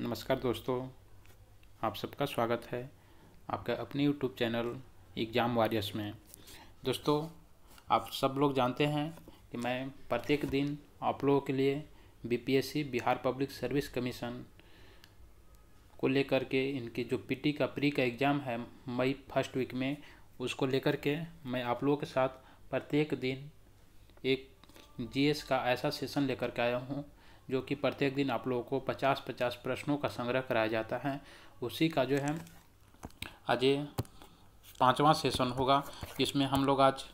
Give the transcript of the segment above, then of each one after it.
नमस्कार दोस्तों आप सबका स्वागत है आपका अपने यूट्यूब चैनल एग्ज़ाम वारियर्स में दोस्तों आप सब लोग जानते हैं कि मैं प्रत्येक दिन आप लोगों के लिए BPSC Bihar public service commission को लेकर के इनकी जो पीटी का प्री का एग्ज़ाम है मई फर्स्ट वीक में उसको लेकर के मैं आप लोगों के साथ प्रत्येक दिन एक जीएस का ऐसा सेशन लेकर के आया हूँ जो कि प्रत्येक दिन आप लोगों को पचास पचास प्रश्नों का संग्रह कराया जाता है उसी का जो है आज ये पाँचवा सेशन होगा जिसमें हम लोग आज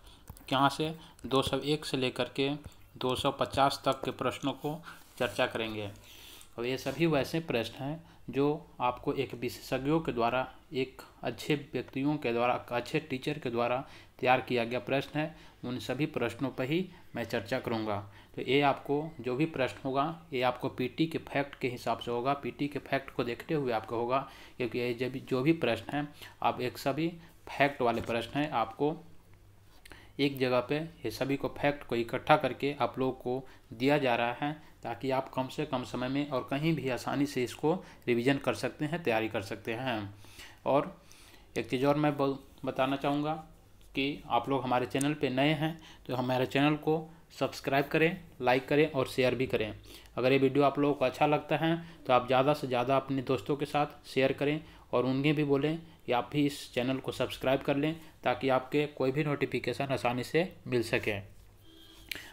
यहाँ से दो सौ एक से लेकर के दो सौ पचास तक के प्रश्नों को चर्चा करेंगे और ये सभी वैसे प्रश्न हैं जो आपको एक विशेषज्ञों के द्वारा एक अच्छे व्यक्तियों के द्वारा अच्छे टीचर के द्वारा तैयार किया गया प्रश्न है उन सभी प्रश्नों पर ही मैं चर्चा करूंगा तो ये आपको जो भी प्रश्न होगा ये आपको पीटी के फैक्ट के हिसाब से होगा पीटी के फैक्ट को देखते हुए आपको होगा क्योंकि ये जब जो भी प्रश्न है आप एक सभी फैक्ट वाले प्रश्न हैं आपको एक जगह पे ये सभी को फैक्ट को इकट्ठा करके आप लोग को दिया जा रहा है ताकि आप कम से कम समय में और कहीं भी आसानी से इसको रिवीजन कर सकते हैं तैयारी कर सकते हैं और एक चीज़ और मैं बताना चाहूँगा कि आप लोग हमारे चैनल पे नए हैं तो हमारे चैनल को सब्सक्राइब करें लाइक करें और शेयर भी करें अगर ये वीडियो आप लोगों को अच्छा लगता है तो आप ज़्यादा से ज़्यादा अपने दोस्तों के साथ शेयर करें और उन्हें भी बोलें या आप भी इस चैनल को सब्सक्राइब कर लें ताकि आपके कोई भी नोटिफिकेशन आसानी से मिल सके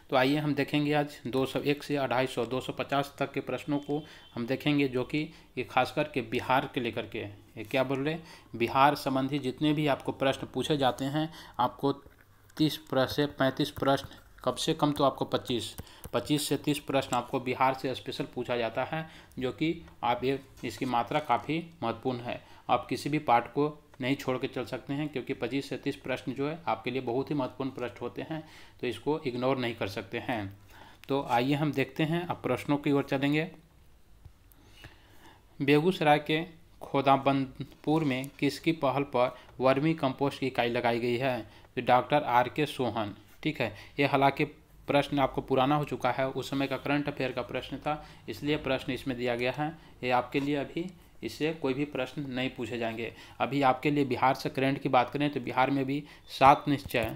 तो आइए हम देखेंगे आज दो सौ एक से अढ़ाई सौ दो सौ पचास तक के प्रश्नों को हम देखेंगे जो कि ये खास करके बिहार के लेकर के ये क्या बोल रहे बिहार संबंधी जितने भी आपको प्रश्न पूछे जाते हैं आपको तीस प्रश्न से पैंतीस प्रश्न कम से कम तो आपको पच्चीस पच्चीस से तीस प्रश्न आपको बिहार से स्पेशल पूछा जाता है जो कि आप ये इसकी मात्रा काफ़ी महत्वपूर्ण है आप किसी भी पार्ट को नहीं छोड़ के चल सकते हैं क्योंकि 25 से 30 प्रश्न जो है आपके लिए बहुत ही महत्वपूर्ण प्रश्न होते हैं तो इसको इग्नोर नहीं कर सकते हैं तो आइए हम देखते हैं अब प्रश्नों की ओर चलेंगे बेगूसराय के खोदाबंदपुर में किसकी पहल पर वर्मी कंपोस्ट की इकाई लगाई गई है तो डॉक्टर आर के सोहन ठीक है ये हालांकि प्रश्न आपको पुराना हो चुका है उस समय का करंट अफेयर का प्रश्न था इसलिए प्रश्न इसमें दिया गया है ये आपके लिए अभी इससे कोई भी प्रश्न नहीं पूछे जाएंगे अभी आपके लिए बिहार से करेंट की बात करें तो बिहार में भी सात निश्चय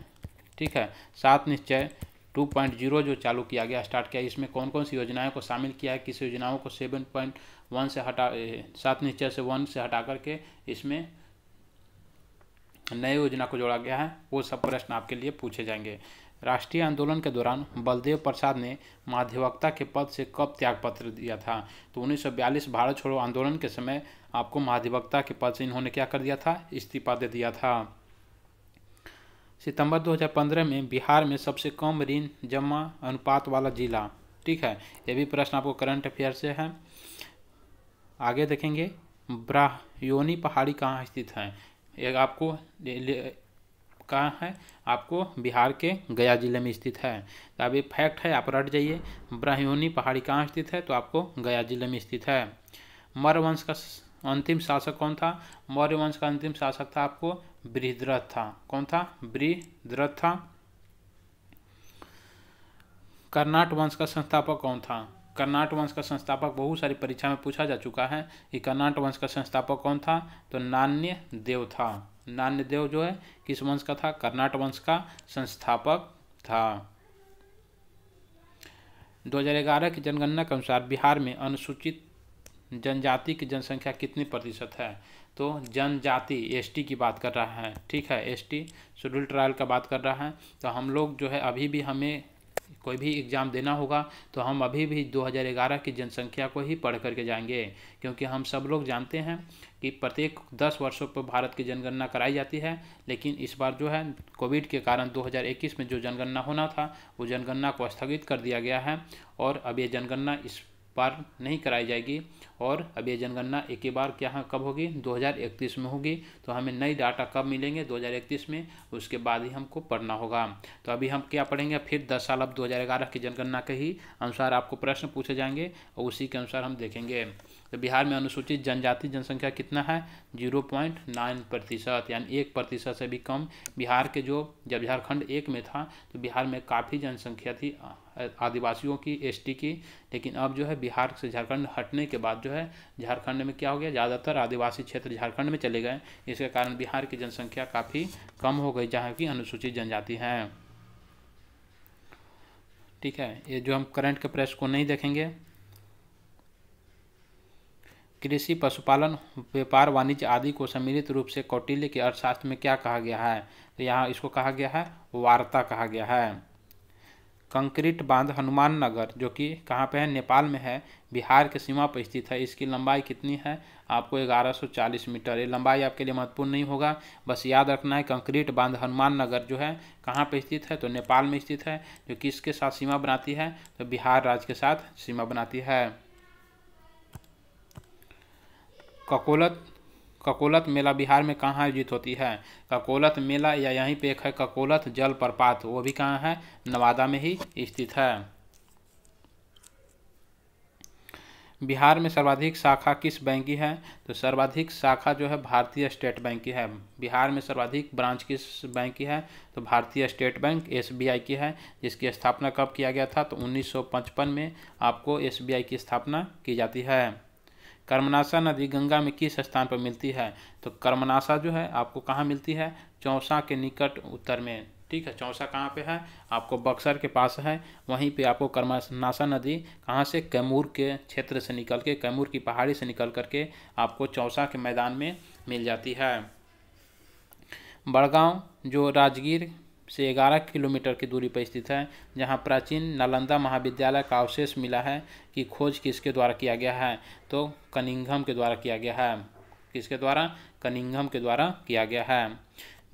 ठीक है सात निश्चय 2.0 जो चालू किया गया स्टार्ट किया इसमें कौन कौन सी योजनाओं को शामिल किया है किस योजनाओं को 7.1 से हटा सात निश्चय से वन से हटा करके इसमें नए योजना को जोड़ा गया है वो सब प्रश्न आपके लिए पूछे जाएंगे राष्ट्रीय आंदोलन के दौरान बलदेव प्रसाद ने महाधिवक्ता के पद से कब त्यागपत्र दिया था तो 1942 भारत छोड़ो आंदोलन के समय आपको महाधिवक्ता के पद से इन्होंने क्या कर दिया था इस्तीफा दे दिया था सितंबर 2015 में बिहार में सबसे कम ऋण जमा अनुपात वाला जिला ठीक है ये भी प्रश्न आपको करंट अफेयर से है आगे देखेंगे ब्राह्योनी पहाड़ी कहाँ स्थित है ये आपको कहाँ है आपको बिहार के गया जिले में स्थित है तो अब ये फैक्ट है आप रट जाइए ब्राह्मणी पहाड़ी कहाँ स्थित है तो आपको गया जिले में स्थित है मौर्य वंश का अंतिम शासक कौन था मौर्य वंश का अंतिम शासक था आपको बृहद्रथ था कौन था बृहद्रथ था कर्नाट वंश का संस्थापक कौन था कर्नाट वंश का संस्थापक बहुत सारी परीक्षा में पूछा जा चुका है कि कर्नाट वंश का संस्थापक कौन था तो नान्य देव था नान्यदेव जो है किस वंश का था कर्नाट वंश का संस्थापक था 2011 की जनगणना के अनुसार बिहार में अनुसूचित जनजाति की जनसंख्या कितनी प्रतिशत है तो जनजाति एसटी की बात कर रहा है ठीक है एसटी शेड्यूल ट्रायल का बात कर रहा है तो हम लोग जो है अभी भी हमें कोई भी एग्ज़ाम देना होगा तो हम अभी भी 2011 की जनसंख्या को ही पढ़ करके जाएंगे क्योंकि हम सब लोग जानते हैं कि प्रत्येक 10 वर्षों पर भारत की जनगणना कराई जाती है लेकिन इस बार जो है कोविड के कारण 2021 में जो जनगणना होना था वो जनगणना को स्थगित कर दिया गया है और अब ये जनगणना इस बार नहीं कराई जाएगी और अब ये जनगणना एक ही बार क्या कब होगी 2031 में होगी तो हमें नई डाटा कब मिलेंगे 2031 में उसके बाद ही हमको पढ़ना होगा तो अभी हम क्या पढ़ेंगे फिर दस साल अब 2011 की जनगणना के ही अनुसार आपको प्रश्न पूछे जाएंगे और उसी के अनुसार हम देखेंगे तो बिहार में अनुसूचित जनजाति जनसंख्या कितना है जीरो पॉइंट नाइन प्रतिशत यानी एक प्रतिशत से भी कम बिहार के जो जब झारखंड एक में था तो बिहार में काफ़ी जनसंख्या थी आदिवासियों की एसटी की लेकिन अब जो है बिहार से झारखंड हटने के बाद जो है झारखंड में क्या हो गया ज़्यादातर आदिवासी क्षेत्र झारखंड में चले गए इसके कारण बिहार की जनसंख्या काफ़ी कम हो गई जहाँ की अनुसूचित जनजाति हैं ठीक है ये जो हम करंट के प्रेस को नहीं देखेंगे कृषि पशुपालन व्यापार वाणिज्य आदि को सम्मिलित रूप से कौटिल्य के अर्थशास्त्र में क्या कहा गया है तो यहाँ इसको कहा गया है वार्ता कहा गया है कंक्रीट बांध हनुमान नगर जो कि कहाँ पे है नेपाल में है बिहार के सीमा पर स्थित है इसकी लंबाई कितनी है आपको 1140 मीटर ये लंबाई आपके लिए महत्वपूर्ण नहीं होगा बस याद रखना है कंक्रीट बांध हनुमान नगर जो है कहाँ पर स्थित है तो नेपाल में स्थित है जो कि इसके साथ सीमा बनाती है तो बिहार राज्य के साथ सीमा बनाती है ककोलत ककोलत मेला बिहार में कहाँ आयोजित होती है ककोलत मेला या यहीं पे एक है ककोलत प्रपात वो भी कहाँ है नवादा में ही स्थित है बिहार में सर्वाधिक शाखा किस बैंक की है तो सर्वाधिक शाखा जो है भारतीय स्टेट बैंक की है बिहार में सर्वाधिक ब्रांच किस बैंक की है तो भारतीय स्टेट बैंक एसबीआई की है जिसकी स्थापना कब किया गया था तो 1955 में आपको एसबीआई की स्थापना की जाती है कर्मनाशा नदी गंगा में किस स्थान पर मिलती है तो कर्मनाशा जो है आपको कहाँ मिलती है चौसा के निकट उत्तर में ठीक है चौसा कहाँ पे है आपको बक्सर के पास है वहीं पे आपको कर्मनाशा नदी कहाँ से कैमूर के क्षेत्र से निकल के कैमूर की पहाड़ी से निकल करके आपको चौसा के मैदान में मिल जाती है बड़गांव जो राजगीर से 11 किलोमीटर की दूरी पर स्थित है जहां प्राचीन नालंदा महाविद्यालय का अवशेष मिला है कि खोज किसके द्वारा किया गया है तो कनिंगम के द्वारा किया गया है किसके द्वारा कनिंगम के द्वारा किया गया है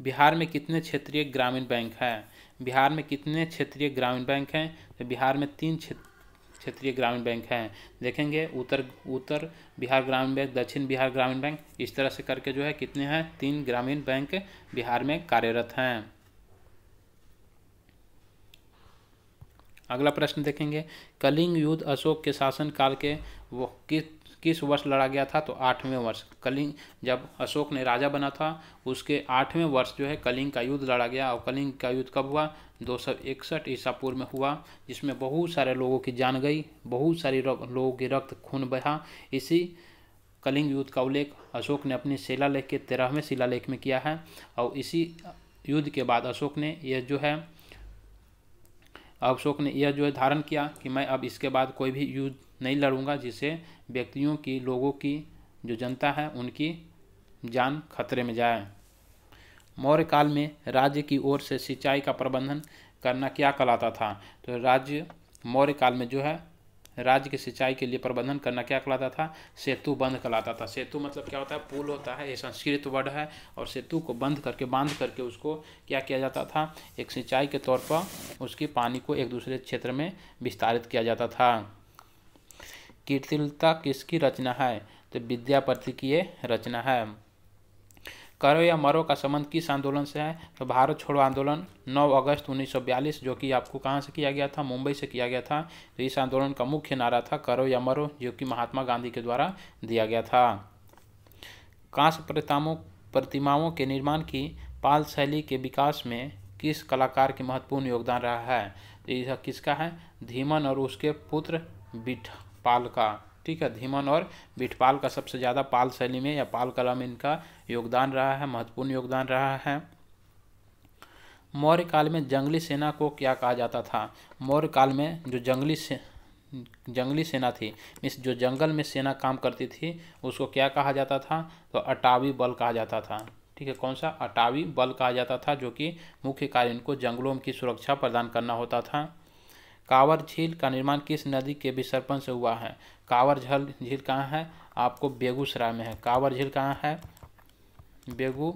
बिहार में कितने क्षेत्रीय ग्रामीण बैंक हैं बिहार में कितने क्षेत्रीय ग्रामीण बैंक हैं तो बिहार में तीन क्षेत्रीय ग्रामीण बैंक हैं देखेंगे उत्तर उत्तर बिहार ग्रामीण बैंक दक्षिण बिहार ग्रामीण बैंक इस तरह से करके जो है कितने हैं तीन ग्रामीण बैंक बिहार में कार्यरत हैं अगला प्रश्न देखेंगे कलिंग युद्ध अशोक के शासनकाल के वो किस किस वर्ष लड़ा गया था तो आठवें वर्ष कलिंग जब अशोक ने राजा बना था उसके आठवें वर्ष जो है कलिंग का युद्ध लड़ा गया और कलिंग का युद्ध कब हुआ दो सौ इकसठ ईसा पूर्व में हुआ जिसमें बहुत सारे लोगों की जान गई बहुत सारे लोगों के रक्त खून बहा इसी कलिंग युद्ध का उल्लेख अशोक ने अपनी शिलालेख के तेरहवें शिलालेख में किया है और इसी युद्ध के बाद अशोक ने यह जो है अशोक ने यह जो है धारण किया कि मैं अब इसके बाद कोई भी युद्ध नहीं लड़ूंगा जिससे व्यक्तियों की लोगों की जो जनता है उनकी जान खतरे में जाए मौर्य काल में राज्य की ओर से सिंचाई का प्रबंधन करना क्या कहलाता था तो राज्य मौर्य काल में जो है राज्य के सिंचाई के लिए प्रबंधन करना क्या कहलाता था सेतु बंध कहलाता था सेतु मतलब क्या होता है पुल होता है ये संस्कृत वर्ड है और सेतु को बंद करके बांध करके उसको क्या किया जाता था एक सिंचाई के तौर पर उसकी पानी को एक दूसरे क्षेत्र में विस्तारित किया जाता था कीर्तिलता किसकी रचना है तो विद्यापति की ये रचना है करो या मरो का संबंध किस आंदोलन से है तो भारत छोड़ो आंदोलन 9 अगस्त 1942 जो कि आपको कहाँ से किया गया था मुंबई से किया गया था तो इस आंदोलन का मुख्य नारा था करो या मरो जो कि महात्मा गांधी के द्वारा दिया गया था कांस प्रतिमाओं प्रतिमाओं के निर्माण की पाल शैली के विकास में किस कलाकार के महत्वपूर्ण योगदान रहा है तो यह किसका है धीमन और उसके पुत्र बिठ पाल का ठीक है धीमन और बिठपाल का सबसे ज़्यादा पाल शैली में या पाल कला में इनका योगदान रहा है महत्वपूर्ण योगदान रहा है मौर्य काल में जंगली सेना को क्या कहा जाता था मौर्य काल में जो जंगली से जंगली सेना थी मीन्स जो जंगल में सेना काम करती थी उसको क्या कहा जाता था तो अटावी बल कहा जाता था ठीक है कौन सा अटावी बल कहा जाता था जो कि मुख्य कार्य इनको जंगलों की सुरक्षा प्रदान करना होता था कांवर झील का निर्माण किस नदी के विसर्पण से हुआ है कांवर झल झील कहाँ है आपको बेगूसराय में है कांवर झील कहाँ है बेगू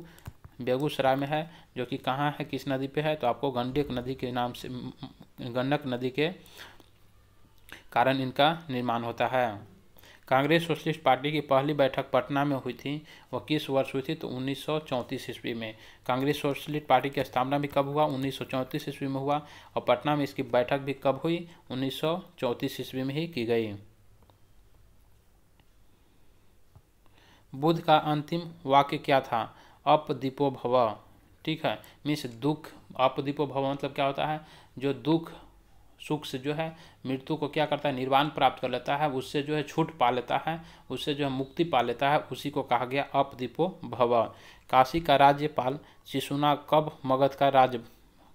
बेगूसराय में है जो कि कहाँ है किस नदी पे है तो आपको गंडक नदी के नाम से गंडक नदी के कारण इनका निर्माण होता है कांग्रेस सोशलिस्ट पार्टी की पहली बैठक पटना में हुई थी वह किस वर्ष हुई थी तो उन्नीस ईस्वी में कांग्रेस सोशलिस्ट पार्टी की स्थापना भी कब हुआ उन्नीस ईस्वी में हुआ और पटना में इसकी बैठक भी कब हुई उन्नीस ईस्वी में ही की गई बुद्ध का अंतिम वाक्य क्या था अप दीपो भव ठीक है मीन्स दुख अप दीपो भव मतलब क्या होता है जो दुख सुख से जो है मृत्यु को क्या करता है निर्वाण प्राप्त कर लेता है उससे जो है छूट पा लेता है उससे जो है मुक्ति पा लेता है उसी को कहा गया अपदीपो भव काशी का राज्यपाल शिशुना कब मगध का राज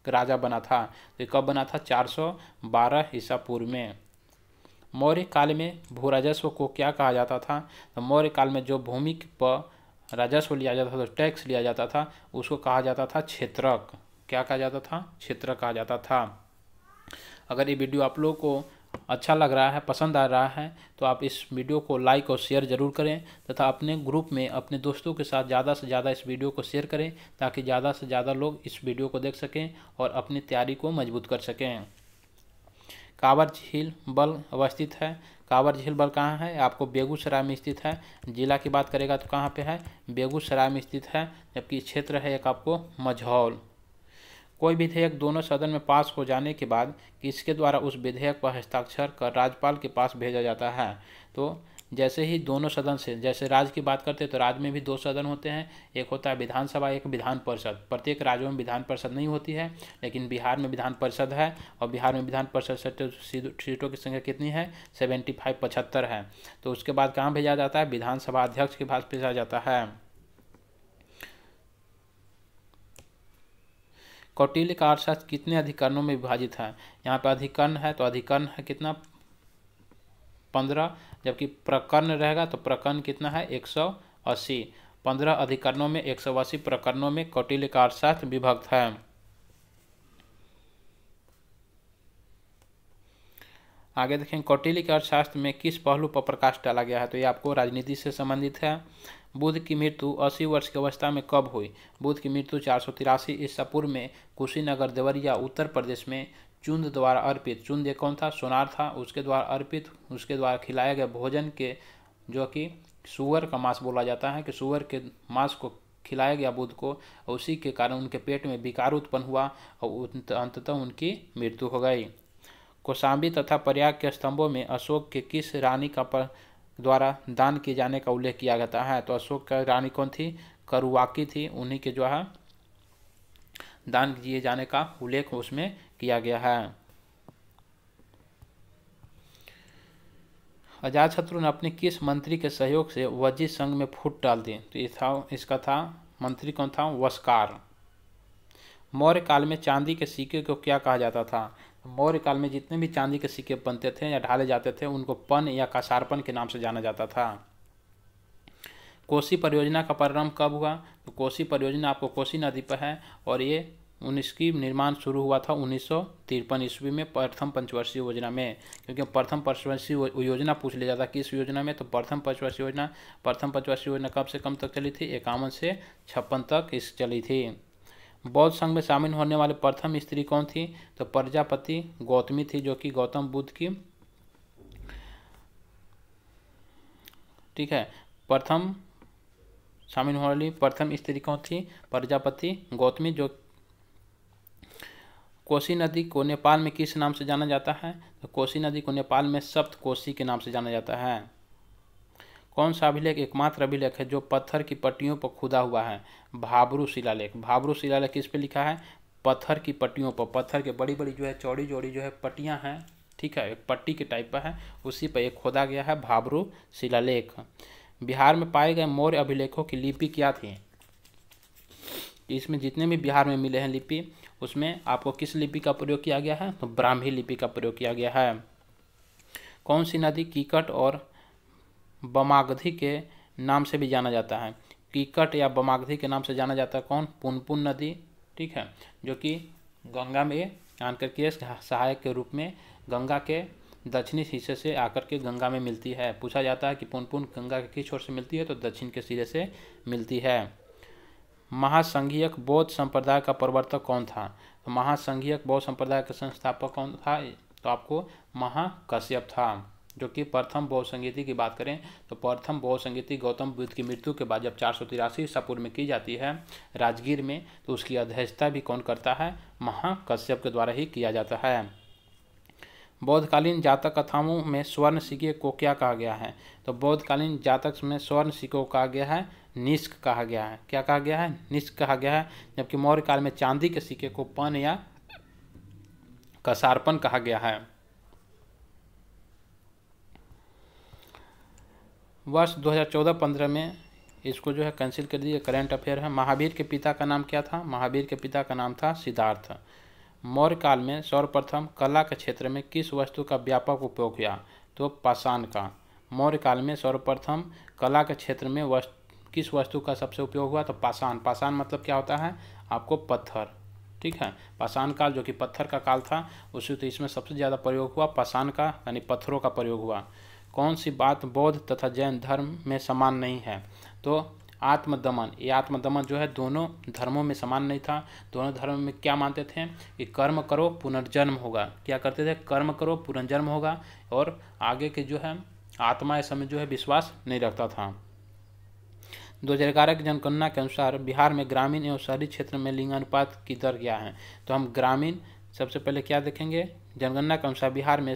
राजा बना था तो कब बना था 412 ईसा पूर्व में मौर्य काल में भू राजस्व को क्या कहा जाता था तो मौर्य काल में जो भूमि पर राजस्व लिया जाता था तो टैक्स लिया जाता था उसको कहा जाता था क्षेत्रक क्या कहा जाता था क्षेत्र कहा जाता था अगर ये वीडियो आप लोगों को अच्छा लग रहा है पसंद आ रहा है तो आप इस वीडियो को लाइक और शेयर ज़रूर करें तथा अपने ग्रुप में अपने दोस्तों के साथ ज़्यादा से ज़्यादा इस वीडियो को शेयर करें ताकि ज़्यादा से ज़्यादा लोग इस वीडियो को देख सकें और अपनी तैयारी को मजबूत कर सकें कांवर झील बल अवस्थित है कांवर झील बल कहाँ है आपको बेगूसराय में स्थित है जिला की बात करेगा तो कहाँ पर है बेगूसराय में स्थित है जबकि क्षेत्र है एक आपको मझौल कोई विधेयक दोनों सदन में पास हो जाने के बाद किसके द्वारा उस विधेयक पर हस्ताक्षर कर राज्यपाल के पास भेजा जाता है तो जैसे ही दोनों सदन से जैसे राज्य की बात करते हैं तो राज्य में भी दो सदन होते हैं एक होता है विधानसभा एक विधान परिषद प्रत्येक राज्यों में विधान परिषद नहीं होती है लेकिन बिहार में विधान परिषद है और बिहार में विधान परिषद सीटों की संख्या कितनी है सेवेंटी फाइव पचहत्तर है तो उसके बाद कहाँ भेजा जाता है विधानसभा अध्यक्ष के पास भेजा जाता है कौटिल्य का अर्थशास्त्र कितने अधिकरणों में विभाजित है यहाँ पर अधिकरण है तो अधिकरण है कितना पंद्रह जबकि प्रकरण रहेगा तो प्रकरण कितना है एक सौ अस्सी पंद्रह अधिकरणों में एक सौ अस्सी प्रकरणों में कौटिल्य का अर्थशास्त्र विभक्त है आगे देखें कौटिल्य अर्थशास्त्र में किस पहलू पर प्रकाश डाला गया है तो ये आपको राजनीति से संबंधित है बुद्ध की मृत्यु अस्सी वर्ष की अवस्था में कब हुई बुद्ध की मृत्यु चार सौ तिरासी ईसापुर में कुशीनगर देवरिया उत्तर प्रदेश में चुंद द्वारा अर्पित चुंद ये कौन था सोनार था उसके द्वारा अर्पित उसके द्वारा खिलाया गया भोजन के जो कि सुअर का मांस बोला जाता है कि सुअर के मांस को खिलाया गया बुद्ध को उसी के कारण उनके पेट में विकार उत्पन्न हुआ और अंततः उनकी मृत्यु हो गई कोसाम्बी तथा प्रयाग के स्तंभों में अशोक के किस रानी का पर द्वारा दान किए जाने का उल्लेख किया जाता है तो अशोक का रानी कौन थी करुवाकी थी उन्हीं के जो है दान किए जाने का उल्लेख उसमें किया गया है अजातशत्रु ने अपने किस मंत्री के सहयोग से वजी संघ में फूट डाल दी तो ये था इसका था मंत्री कौन था वस्कार मौर्य काल में चांदी के सिक्के को क्या कहा जाता था मौर्य काल में जितने भी चांदी के सिक्के बनते थे या ढाले जाते थे उनको पन या कासारपन के नाम से जाना जाता था कोसी परियोजना का प्रारंभ कब हुआ तो कोसी परियोजना आपको कोसी नदी पर है और ये इसकी निर्माण शुरू हुआ था उन्नीस ईस्वी में प्रथम पंचवर्षीय योजना में क्योंकि प्रथम पंचवर्षीय योजना पूछ लिया जाता किस योजना में तो प्रथम पंचवर्षीय योजना प्रथम पंचवर्षीय योजना कब से कम तक चली थी इक्यावन से छप्पन तक इस चली थी बौद्ध संघ में शामिल होने वाले प्रथम स्त्री कौन थी तो प्रजापति गौतमी थी जो कि गौतम बुद्ध की ठीक है प्रथम शामिल होने वाली प्रथम स्त्री कौन थी प्रजापति गौतमी जो कोसी नदी को नेपाल में किस नाम से जाना जाता है तो कोसी नदी को नेपाल में सप्त कोसी के नाम से जाना जाता है कौन सा अभिलेख एकमात्र अभिलेख है जो पत्थर की पट्टियों पर खुदा हुआ है भाबरू शिलालेख भाबरू शिलालेख किस पे लिखा है पत्थर की पट्टियों पर पत्थर के बड़ी बड़ी जो है चौड़ी चौड़ी जो है पट्टियाँ हैं ठीक है एक पट्टी के टाइप पर है उसी पर एक खोदा गया है भाबरू शिलालेख बिहार में पाए गए मौर्य अभिलेखों की लिपि क्या थी इसमें जितने भी बिहार में मिले हैं लिपि उसमें आपको किस लिपि का प्रयोग किया गया है तो ब्राह्मी लिपि का प्रयोग किया गया है कौन सी नदी कीकट और बमागधि के नाम से भी जाना जाता है कीकट या बमागधी के नाम से जाना जाता है कौन पुनपुन नदी ठीक है जो कि गंगा में आकर के सहायक के रूप में गंगा के दक्षिणी हिस्से से आकर के गंगा में मिलती है पूछा जाता है कि पुनपुन गंगा के किस ओर से मिलती है तो दक्षिण के सिरे से मिलती है महासंघीयक बौद्ध संप्रदाय का प्रवर्तक कौन था तो महासंघीयक बौद्ध संप्रदाय का संस्थापक कौन था तो आपको महाकश्यप था जो कि प्रथम बौद्ध संगीति की बात करें तो प्रथम बौद्ध संगीति गौतम बुद्ध की मृत्यु के बाद जब चार सौ तिरासी सपुर में की जाती है राजगीर में तो उसकी अध्यक्षता भी कौन करता है महाकश्यप के द्वारा ही किया जाता है बौद्धकालीन जातक कथाओं में स्वर्ण सिक्के को क्या कहा गया है तो बौद्धकालीन जातक में स्वर्ण सिक्कों कहा गया है निष्क कहा गया है क्या कहा गया है निष्क कहा गया है जबकि मौर्य काल में चांदी के सिक्के को पन या कसारपन कहा गया है वर्ष 2014-15 में इसको जो है कैंसिल कर दिया करंट अफेयर है महावीर के पिता का नाम क्या था महावीर के पिता का नाम था सिद्धार्थ मौर्य काल में सर्वप्रथम कला के क्षेत्र में किस वस्तु का व्यापक उपयोग हुआ तो पाषाण का मौर्य काल में सर्वप्रथम कला के क्षेत्र में वस्तु किस वस्तु का सबसे उपयोग हुआ तो पाषाण पाषाण मतलब क्या होता है आपको पत्थर ठीक है पाषाण काल जो कि पत्थर का काल था उसी तो इसमें सबसे ज़्यादा प्रयोग हुआ पाषाण का यानी पत्थरों का प्रयोग हुआ कौन सी बात बौद्ध तथा जैन धर्म में समान नहीं है तो आत्मदमन ये आत्मदमन जो है दोनों धर्मों में समान नहीं था दोनों धर्म में क्या मानते थे कि कर्म करो पुनर्जन्म होगा क्या करते थे कर्म करो पुनर्जन्म होगा और आगे के जो है आत्मा इस समय जो है विश्वास नहीं रखता था दो हजार ग्यारह की जनगणना के अनुसार बिहार में ग्रामीण एवं शहरी क्षेत्र में लिंगानुपात की दर क्या है तो हम ग्रामीण सबसे पहले क्या देखेंगे जनगणना के अनुसार बिहार में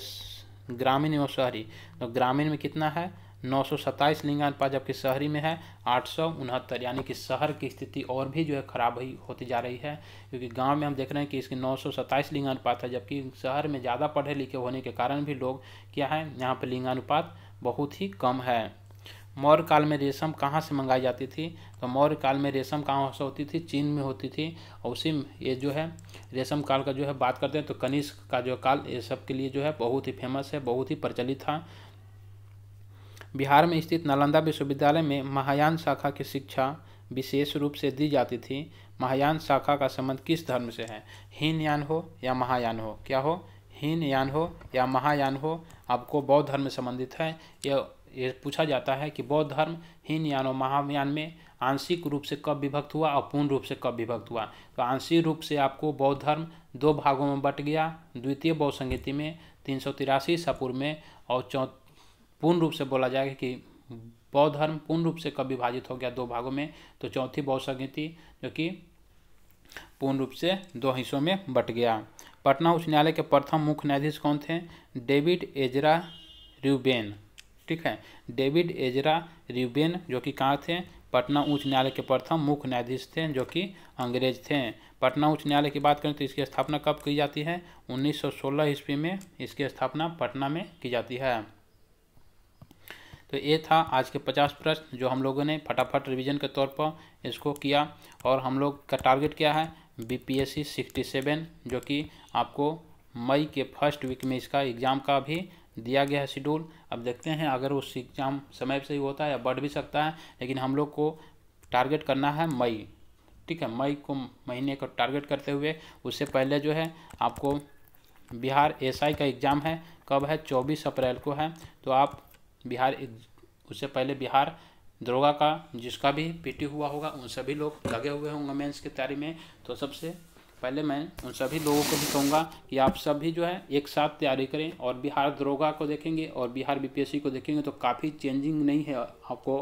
ग्रामीण एवं शहरी तो ग्रामीण में कितना है नौ सौ सत्ताईस लिंगानुपात जबकि शहरी में है आठ सौ उनहत्तर यानी कि शहर की स्थिति और भी जो है खराब ही होती जा रही है क्योंकि गांव में हम देख रहे हैं कि इसकी नौ सौ सत्ताईस लिंगानुपात है जबकि शहर में ज़्यादा पढ़े लिखे होने के कारण भी लोग क्या है यहाँ पर लिंगानुपात बहुत ही कम है मौर्य काल में रेशम कहाँ से मंगाई जाती थी तो मौर्य काल में रेशम कहाँ से होती थी चीन में होती थी और उसी ये जो है रेशम काल का जो है बात करते हैं तो कनिष्क का जो काल ये सब के लिए जो है बहुत ही फेमस है बहुत ही प्रचलित था बिहार में स्थित नालंदा विश्वविद्यालय में महायान शाखा की शिक्षा विशेष रूप से दी जाती थी महायान शाखा का संबंध किस धर्म से है हीनयान हो या महायान हो क्या हो हीन यान हो या महायान हो आपको बौद्ध धर्म संबंधित है यह ये पूछा जाता है कि बौद्ध धर्म हीन और महायान में आंशिक रूप से कब विभक्त हुआ और पूर्ण रूप से कब विभक्त हुआ तो आंशिक रूप से आपको बौद्ध धर्म दो भागों में बट गया द्वितीय बौद्ध संगीति में तीन सौ तिरासी सपुर में और चौ पूर्ण रूप से बोला जाएगा कि बौद्ध धर्म पूर्ण रूप से कब विभाजित हो गया दो भागों में तो चौथी बौद्ध संगीति जो कि पूर्ण रूप से दो हिस्सों में बट गया पटना उच्च न्यायालय के प्रथम मुख्य न्यायाधीश कौन थे डेविड एजरा रूबेन ठीक है डेविड एजरा रिबेन जो कि कहाँ थे पटना उच्च न्यायालय के प्रथम मुख्य न्यायाधीश थे जो कि अंग्रेज थे पटना उच्च न्यायालय की बात करें तो इसकी स्थापना कब की जाती है 1916 ईस्वी में इसकी स्थापना पटना में की जाती है तो ये था आज के 50 प्रश्न जो हम लोगों ने फटाफट रिवीजन के तौर पर इसको किया और हम लोग का टारगेट क्या है बी बीपीएससी 67 जो कि आपको मई के फर्स्ट वीक में इसका एग्ज़ाम का भी दिया गया है शेड्यूल अब देखते हैं अगर उस एग्ज़ाम समय से ही होता है या बढ़ भी सकता है लेकिन हम लोग को टारगेट करना है मई ठीक है मई को महीने को टारगेट करते हुए उससे पहले जो है आपको बिहार एसआई का एग्ज़ाम है कब है चौबीस अप्रैल को है तो आप बिहार उससे पहले बिहार दरोगा का जिसका भी पीटी हुआ होगा उन सभी लोग लगे हुए होंगे मेंस की तैयारी में तो सबसे पहले मैं उन सभी लोगों को भी कहूँगा कि आप सब भी जो है एक साथ तैयारी करें और बिहार दरोगा को देखेंगे और बिहार बीपीएससी को देखेंगे तो काफ़ी चेंजिंग नहीं है आपको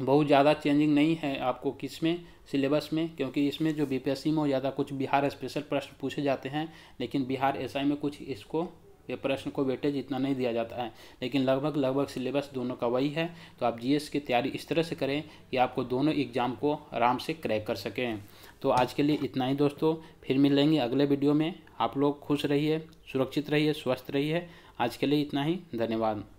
बहुत ज़्यादा चेंजिंग नहीं है आपको किस में सिलेबस में क्योंकि इसमें जो बीपीएससी में ज़्यादा कुछ बिहार स्पेशल प्रश्न पूछे जाते हैं लेकिन बिहार एस में कुछ इसको ये प्रश्न को वेटेज इतना नहीं दिया जाता है लेकिन लगभग लगभग सिलेबस दोनों का वही है तो आप जीएस की तैयारी इस तरह से करें कि आपको दोनों एग्ज़ाम को आराम से क्रैक कर सकें तो आज के लिए इतना ही दोस्तों फिर मिल लेंगे अगले वीडियो में आप लोग खुश रहिए सुरक्षित रहिए स्वस्थ रहिए आज के लिए इतना ही धन्यवाद